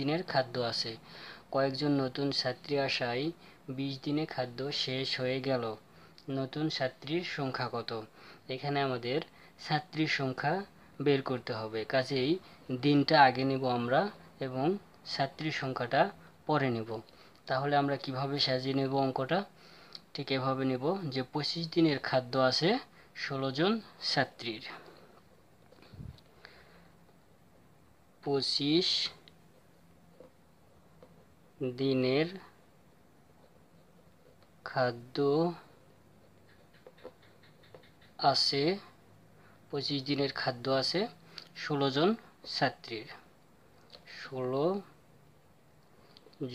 দিনের খাদ্য আছে কয়েকজন নতুন ছাত্রী আসায় বিশ দিনে খাদ্য শেষ হয়ে গেল নতুন ছাত্রীর সংখ্যা কত এখানে আমাদের ছাত্রীর সংখ্যা বের করতে হবে কাজেই দিনটা আগে নেব আমরা এবং ছাত্রীর সংখ্যাটা পরে নেব তাহলে আমরা কিভাবে সাজিয়ে নেব অঙ্কটা ঠিক এভাবে নেব যে পঁচিশ দিনের খাদ্য আছে ষোলো জন ছাত্রীর পঁচিশ দিনের খাদ্য আছে পঁচিশ দিনের খাদ্য আছে ষোলো জন ছাত্রীর ষোলো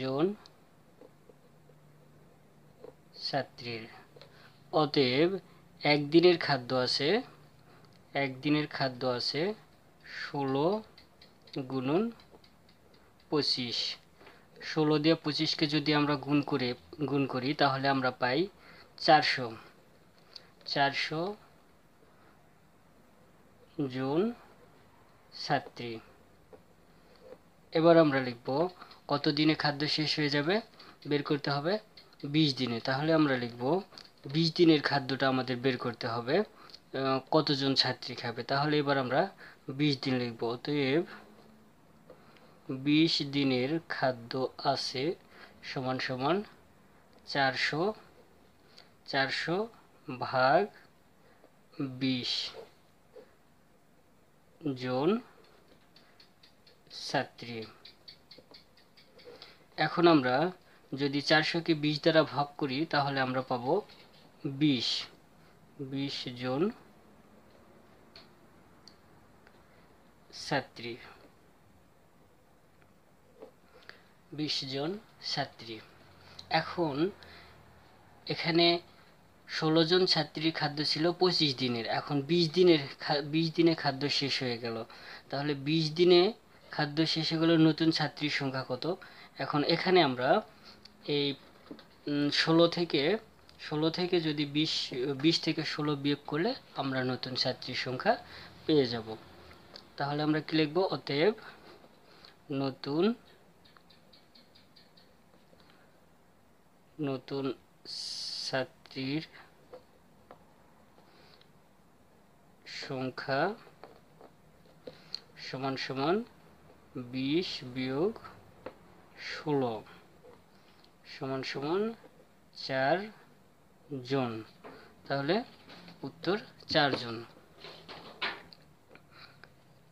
জন ছাত্রীর অতএব একদিনের খাদ্য আছে একদিনের খাদ্য আছে ষোলো গুণন পঁচিশ ষোলো দিয়ে পঁচিশকে যদি আমরা গুণ করে গুণ করি তাহলে আমরা পাই চারশো চারশো জুন ছাত্রী এবার আমরা লিখব কত দিনে খাদ্য শেষ হয়ে যাবে বের করতে হবে বিশ দিনে তাহলে আমরা লিখব বিশ দিনের খাদ্যটা আমাদের বের করতে হবে কতজন ছাত্রী খাবে তাহলে এবার আমরা বিশ দিন লিখব অতএব বিশ দিনের খাদ্য আছে সমান সমান চারশো চারশো ভাগ বিশ জন ছাত্রী এখন আমরা যদি চারশোকে বিশ দ্বারা ভাগ করি তাহলে আমরা পাব বিশ বিশ জন ছাত্রী বিশ জন ছাত্রী এখন এখানে ষোলো জন ছাত্রীর খাদ্য ছিল পঁচিশ দিনের এখন বিশ দিনের বিশ দিনে খাদ্য শেষ হয়ে গেল তাহলে বিশ দিনে খাদ্য শেষ হয়ে গেল নতুন ছাত্রীর সংখ্যা কত এখন এখানে আমরা এই ষোলো থেকে ষোলো থেকে যদি বিশ বিশ থেকে ষোলো বিয়োগ করলে আমরা নতুন ছাত্রীর সংখ্যা পেয়ে যাব তাহলে আমরা কী লিখব অতএব নতুন নতুন ছাত্রীর সংখ্যা সমান সমান বিশ বিয়োগ ষোলো সমান সমান চার জন তাহলে উত্তর চারজন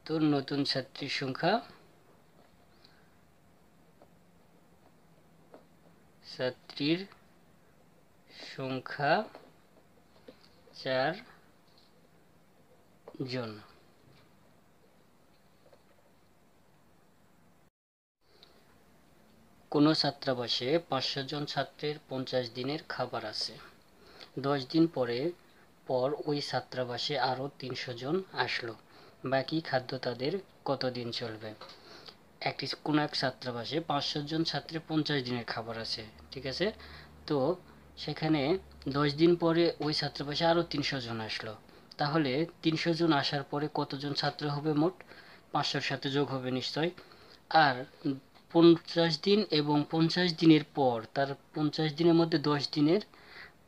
তোর নতুন ছাত্রীর সংখ্যা ছাত্রীর সংখ্যা চার জন কোনো ছাত্রাবাসে পাঁচশো জন ছাত্রের পঞ্চাশ দিনের খাবার আছে দশ দিন পরে পর ওই ছাত্রাবাসে আরও তিনশো জন আসলো বাকি খাদ্য তাদের কতদিন চলবে একটি কোনো এক ছাত্রাবাসে পাঁচশো জন ছাত্রের পঞ্চাশ দিনের খাবার আছে ঠিক আছে তো সেখানে দশ দিন পরে ওই ছাত্রাবাসে আরও তিনশো জন আসলো তাহলে তিনশো জন আসার পরে কতজন ছাত্র হবে মোট পাঁচশোর সাথে যোগ হবে নিশ্চয় আর পঞ্চাশ দিন এবং পঞ্চাশ দিনের পর তার পঞ্চাশ দিনের মধ্যে দশ দিনের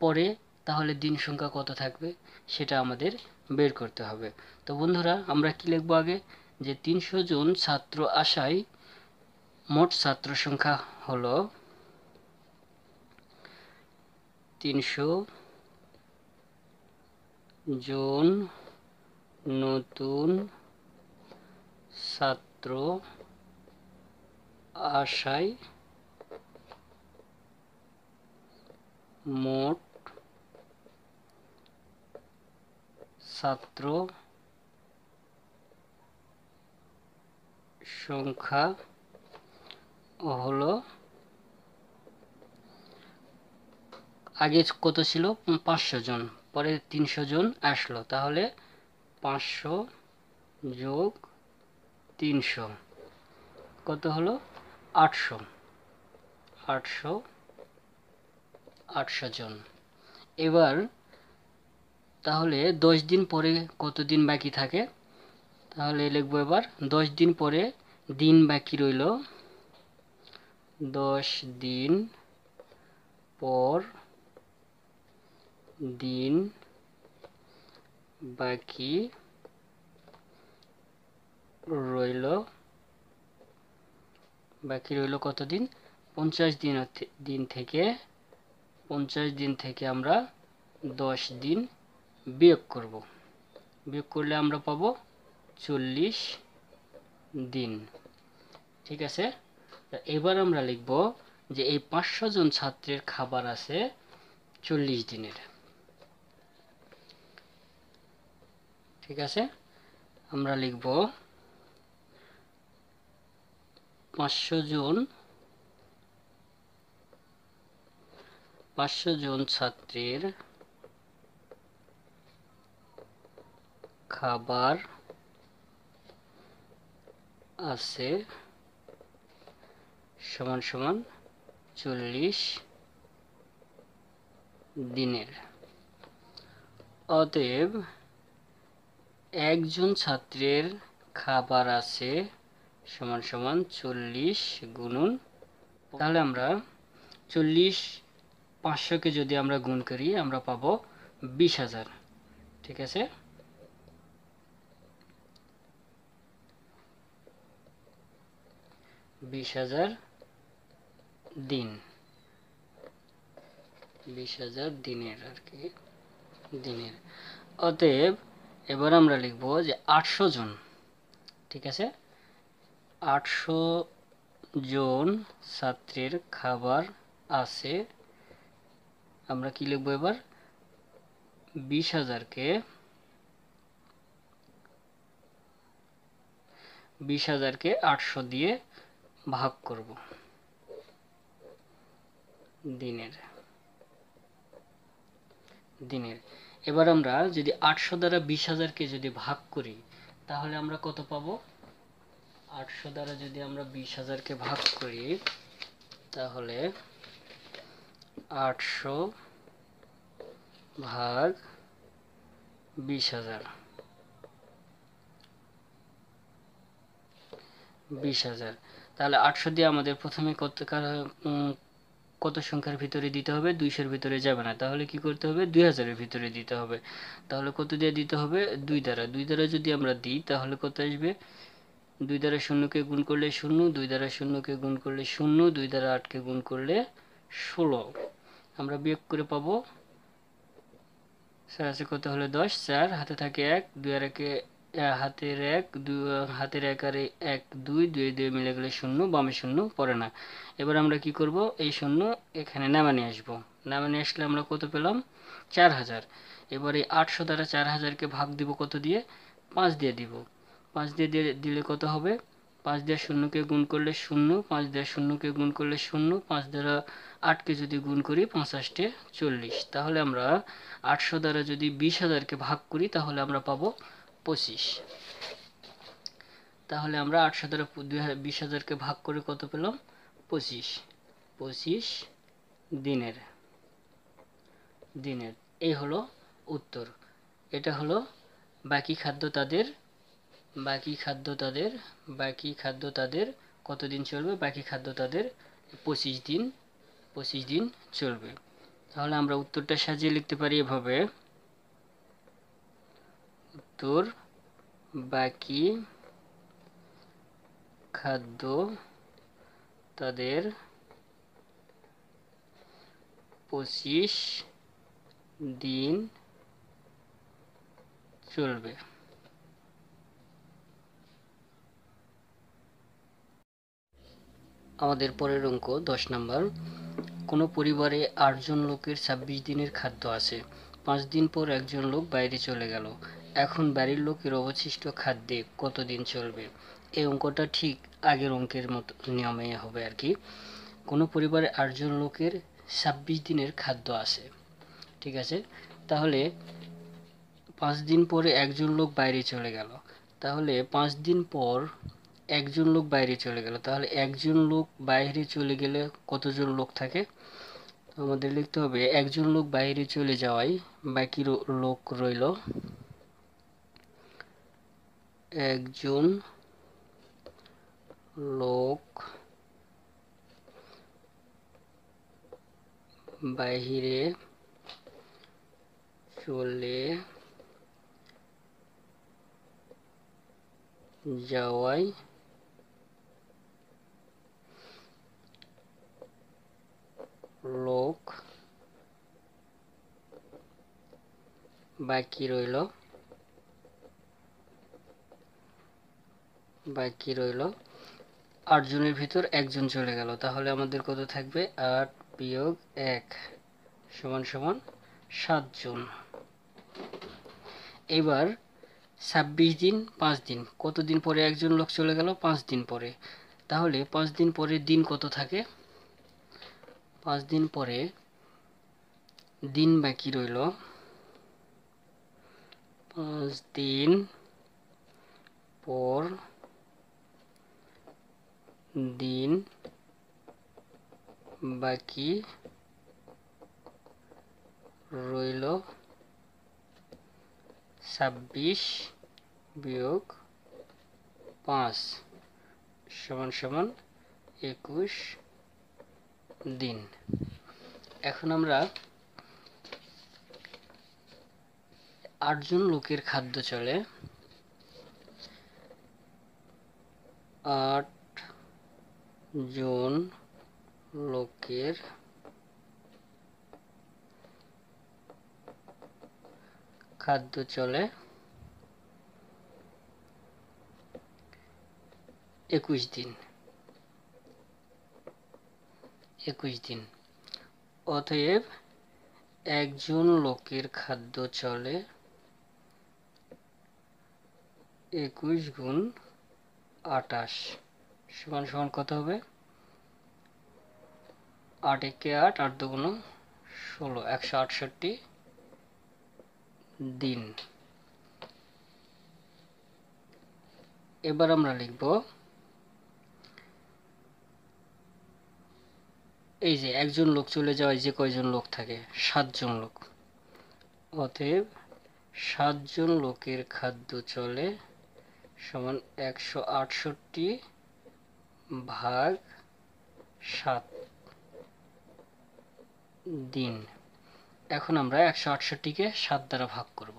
পরে তাহলে দিন সংখ্যা কত থাকবে সেটা আমাদের বের করতে হবে তো বন্ধুরা আমরা কী লিখবো আগে যে তিনশো জন ছাত্র আসায় মোট ছাত্র সংখ্যা হল তিনশো জন নতুন ছাত্র আশায় মোট ছাত্র সংখ্যা হলো আগে কত ছিল পাঁচশো জন পরে তিনশো জন আসলো তাহলে পাঁচশো যোগ তিনশো কত হলো আটশো আটশো আটশো জন এবার তাহলে দশ দিন পরে কত দিন বাকি থাকে তাহলে লিখবো এবার দশ দিন পরে দিন বাকি রইল দশ দিন পর দিন বাকি রইল বাকি রইল কতদিন পঞ্চাশ দিন দিন থেকে পঞ্চাশ দিন থেকে আমরা দশ দিন বিয়োগ করব বিয়োগ করলে আমরা পাবো চল্লিশ দিন ঠিক আছে এবার আমরা লিখব যে এই পাঁচশো জন ছাত্রের খাবার আছে চল্লিশ দিনের ঠিক আছে আমরা লিখব পাঁচশো জন পাঁচশো জন ছাত্রের খাবার আছে সমান সমান চল্লিশ দিনের অতএব একজন ছাত্রের খাবার আছে সমান সমান চল্লিশ গুণুন তাহলে আমরা চল্লিশ পাঁচশোকে যদি আমরা গুণ করি আমরা পাবো বিশ হাজার ঠিক আছে বিশ হাজার দিন বিশ হাজার দিনের আর কি দিনের অতএব এবার আমরা লিখব যে আটশো জন ঠিক আছে আটশো জন ছাত্রের খাবার আছে আমরা কি লিখবো এবার বিশ হাজারকে বিশ হাজারকে আটশো দিয়ে ভাগ করব দিনের দিনের এবার আমরা যদি আটশো দ্বারা বিশ হাজারকে যদি ভাগ করি তাহলে আমরা কত পাবো আটশো দ্বারা যদি আমরা বিশ হাজারকে ভাগ করি তাহলে আটশো ভাগ বিশ হাজার বিশ হাজার তাহলে আটশো দিয়ে আমাদের প্রথমে কত কত সংখ্যার ভিতরে দিতে হবে দুইশোর ভিতরে যাবে না তাহলে কি করতে হবে দুই হাজারের ভিতরে দিতে হবে তাহলে কত দিয়ে দিতে হবে দুই দ্বারা দুই দ্বারা যদি আমরা দিই তাহলে কত আসবে দুই দ্বারা শূন্যকে গুণ করলে শূন্য দুই দ্বারা শূন্যকে গুণ করলে শূন্য দুই দ্বারা আটকে গুণ করলে ষোলো আমরা বিয়োগ করে পাবো স্যার আছে কত হলে দশ চার হাতে থাকে এক দুই আর একে হাতের এক হাতের এক আর এক দুই দুই দুই মিলে গেলে শূন্য বামে শূন্য পড়ে না এবার আমরা কি করব এই শূন্য এখানে নামা নিয়ে আসবো নামা নিয়ে আসলে আমরা কত পেলাম চার হাজার এবার এই আটশো দ্বারা চার হাজারকে ভাগ দিব কত দিয়ে পাঁচ দিয়ে দিব পাঁচ দিয়ে দিলে কত হবে পাঁচ দিয়ে শূন্যকে গুণ করলে শূন্য পাঁচ দিয়ে শূন্যকে গুণ করলে শূন্য পাঁচ দ্বারা আটকে যদি গুণ করি পঞ্চাশটে চল্লিশ তাহলে আমরা আটশো দ্বারা যদি বিশ হাজারকে ভাগ করি তাহলে আমরা পাবো পঁচিশ তাহলে আমরা আটশো দ্বারা বিশ হাজারকে ভাগ করে কত পেলাম পঁচিশ পঁচিশ দিনের দিনের এই হলো উত্তর এটা হলো বাকি খাদ্য তাদের বাকি খাদ্য তাদের বাকি খাদ্য তাদের কতদিন চলবে বাকি খাদ্য তাদের পঁচিশ দিন পঁচিশ দিন চলবে তাহলে আমরা উত্তরটা সাজিয়ে লিখতে পারি এভাবে মৃত্যুর বাকি খাদ্য তাদের পঁচিশ দিন চলবে আমাদের পরের অঙ্ক দশ নম্বর কোনো পরিবারে আটজন লোকের ছাব্বিশ দিনের খাদ্য আছে পাঁচ দিন পর একজন লোক বাইরে চলে গেল এখন বাড়ির লোকের অবশিষ্ট খাদ্যে কতদিন চলবে এই অঙ্কটা ঠিক আগের অঙ্কের মতো নিয়মে হবে আর কি কোনো পরিবারে আটজন লোকের ছাব্বিশ দিনের খাদ্য আছে ঠিক আছে তাহলে পাঁচ দিন পরে একজন লোক বাইরে চলে গেল তাহলে পাঁচ দিন পর একজন লোক বাইরে চলে গেল তাহলে একজন লোক বাইরে চলে গেলে কতজন লোক থাকে আমাদের লিখতে হবে একজন লোক বাইরে চলে যাওয়ায় বাকি লোক রইল একজন লোক বাহিরে চলে যাওয়ায় লোক বাকি রইল বাকি রইল আটজনের ভিতর একজন চলে গেল তাহলে আমাদের কত থাকবে আট বিয়োগ এক সমান সমান সাতজন এবার ছাব্বিশ দিন পাঁচ দিন কতদিন পরে একজন লোক চলে গেল পাঁচ দিন পরে তাহলে পাঁচ দিন পরে দিন কত থাকে পাঁচ দিন পরে দিন বাকি রইল পাঁচ দিন পর দিন বাকি রইল ছাব্বিশ বিয়োগ পাঁচ সমান সমান একুশ দিন এখন আমরা আটজন লোকের খাদ্য চলে আট জন লোকের খাদ্য চলে একুশ দিন একুশ দিন অতএব একজন লোকের খাদ্য চলে একুশ গুণ আটাশ সমান সমান কত হবে আট একে আট আট দুগুণ ষোলো একশো আটষট্টি দিন এবার আমরা লিখব এই যে একজন লোক চলে যাওয়ায় যে কয়জন লোক থাকে সাতজন লোক অতএব সাতজন লোকের খাদ্য চলে সমান একশো আটষট্টি ভাগ সাত দিন এখন আমরা একশো আটষট্টিকে সাত দ্বারা ভাগ করব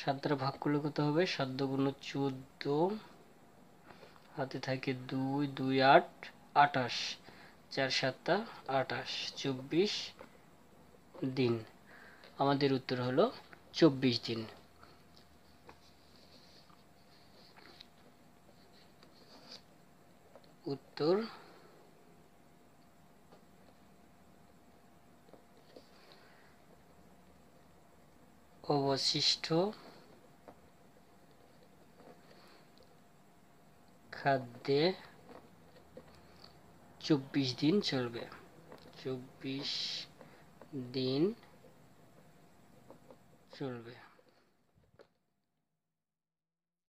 সাত দ্বারা ভাগ করলে কত হবে সাত দুগুণ চোদ্দ হাতে থাকে দুই দুই আট আটাশ চার সাতটা আটাশ চব্বিশ দিন আমাদের উত্তর হলো চব্বিশ দিন উত্তর অবশিষ্ট খাদ্যে চব্বিশ দিন চলবে চব্বিশ দিন চলবে